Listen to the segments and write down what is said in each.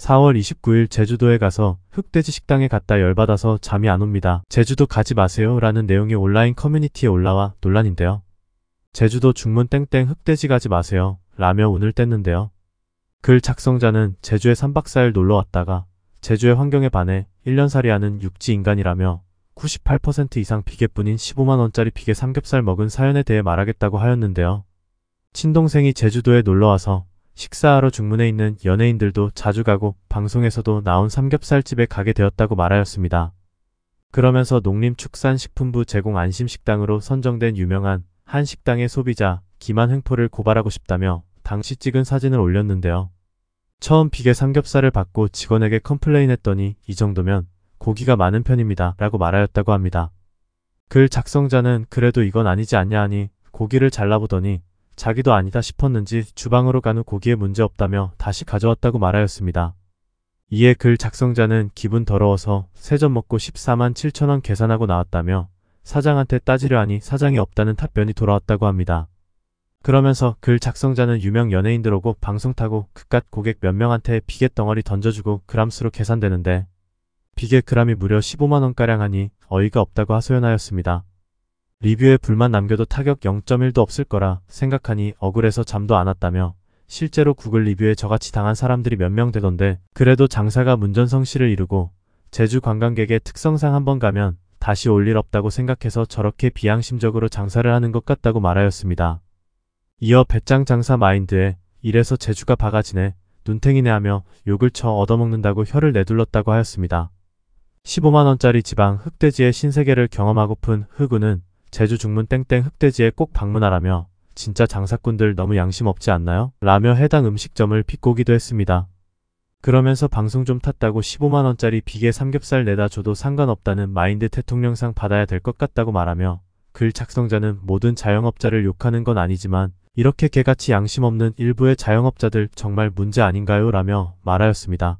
4월 29일 제주도에 가서 흑돼지 식당에 갔다 열받아서 잠이 안 옵니다. 제주도 가지 마세요 라는 내용이 온라인 커뮤니티에 올라와 논란인데요. 제주도 중문 땡땡 흑돼지 가지 마세요 라며 운을 뗐는데요. 글 작성자는 제주에 3박 4일 놀러 왔다가 제주의 환경에 반해 1년살이 하는 육지 인간이라며 98% 이상 비계뿐인 15만원짜리 비계 삼겹살 먹은 사연에 대해 말하겠다고 하였는데요. 친동생이 제주도에 놀러와서 식사하러 중문에 있는 연예인들도 자주 가고 방송에서도 나온 삼겹살집에 가게 되었다고 말하였습니다. 그러면서 농림축산식품부 제공 안심식당으로 선정된 유명한 한 식당의 소비자 김한 횡포를 고발하고 싶다며 당시 찍은 사진을 올렸는데요. 처음 비계 삼겹살을 받고 직원에게 컴플레인 했더니 이 정도면 고기가 많은 편입니다 라고 말하였다고 합니다. 글 작성자는 그래도 이건 아니지 않냐 하니 고기를 잘라보더니 자기도 아니다 싶었는지 주방으로 간 후 고기에 문제없다며 다시 가져왔다고 말하였습니다. 이에 글 작성자는 기분 더러워서 세 점 먹고 14만 7천원 계산하고 나왔다며 사장한테 따지려 하니 사장이 없다는 답변이 돌아왔다고 합니다. 그러면서 글 작성자는 유명 연예인들오고 방송 타고 그깟 고객 몇 명한테 비계 덩어리 던져주고 그람수로 계산되는데 비계 그람이 무려 15만원가량 하니 어이가 없다고 하소연하였습니다. 리뷰에 불만 남겨도 타격 0.1도 없을 거라 생각하니 억울해서 잠도 안 왔다며 실제로 구글 리뷰에 저같이 당한 사람들이 몇 명 되던데 그래도 장사가 문전성시를 이루고 제주 관광객의 특성상 한번 가면 다시 올 일 없다고 생각해서 저렇게 비양심적으로 장사를 하는 것 같다고 말하였습니다. 이어 배짱 장사 마인드에 이래서 제주가 바가지네 눈탱이네 하며 욕을 쳐 얻어먹는다고 혀를 내둘렀다고 하였습니다. 15만원짜리 지방 흑돼지의 신세계를 경험하고픈 흑우는 제주 중문 땡땡 흑돼지에 꼭 방문하라며 진짜 장사꾼들 너무 양심 없지 않나요? 라며 해당 음식점을 비꼬기도 했습니다. 그러면서 방송 좀 탔다고 15만원짜리 비계 삼겹살 내다 줘도 상관없다는 마인드 대통령상 받아야 될 것 같다고 말하며 글 작성자는 모든 자영업자를 욕하는 건 아니지만 이렇게 개같이 양심 없는 일부의 자영업자들 정말 문제 아닌가요? 라며 말하였습니다.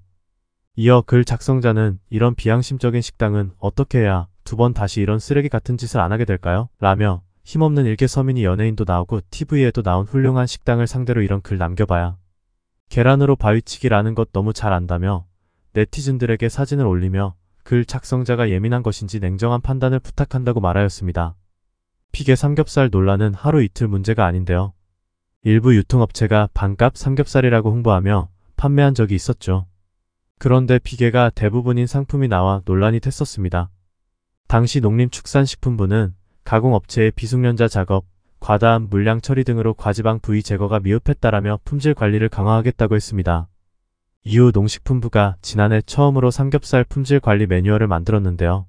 이어 글 작성자는 이런 비양심적인 식당은 어떻게 해야 두번 다시 이런 쓰레기 같은 짓을 안 하게 될까요? 라며 힘없는 일개 서민이 연예인도 나오고 TV에도 나온 훌륭한 식당을 상대로 이런 글 남겨봐야 계란으로 바위치기라는 것 너무 잘 안다며 네티즌들에게 사진을 올리며 글 작성자가 예민한 것인지 냉정한 판단을 부탁한다고 말하였습니다. 피의 삼겹살 논란은 하루 이틀 문제가 아닌데요. 일부 유통업체가 반값 삼겹살이라고 홍보하며 판매한 적이 있었죠. 그런데 피게가 대부분인 상품이 나와 논란이 됐었습니다. 당시 농림축산식품부는 가공업체의 비숙련자 작업, 과다한 물량 처리 등으로 과지방 부위 제거가 미흡했다라며 품질 관리를 강화하겠다고 했습니다. 이후 농식품부가 지난해 처음으로 삼겹살 품질 관리 매뉴얼을 만들었는데요.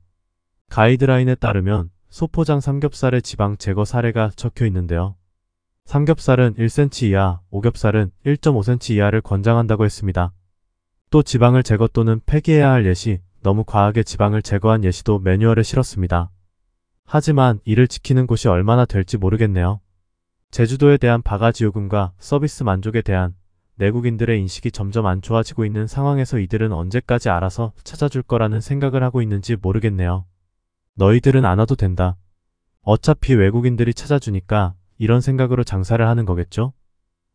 가이드라인에 따르면 소포장 삼겹살의 지방 제거 사례가 적혀 있는데요. 삼겹살은 1cm 이하, 오겹살은 1.5cm 이하를 권장한다고 했습니다. 또 지방을 제거 또는 폐기해야 할 예시, 너무 과하게 지방을 제거한 예시도 매뉴얼에 실었습니다. 하지만 이를 지키는 곳이 얼마나 될지 모르겠네요. 제주도에 대한 바가지 요금과 서비스 만족에 대한 내국인들의 인식이 점점 안 좋아지고 있는 상황에서 이들은 언제까지 알아서 찾아줄 거라는 생각을 하고 있는지 모르겠네요. 너희들은 안 와도 된다. 어차피 외국인들이 찾아주니까 이런 생각으로 장사를 하는 거겠죠?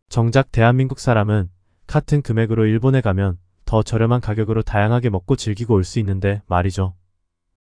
정작 대한민국 사람은 같은 금액으로 일본에 가면 더 저렴한 가격으로 다양하게 먹고 즐기고 올 수 있는데 말이죠.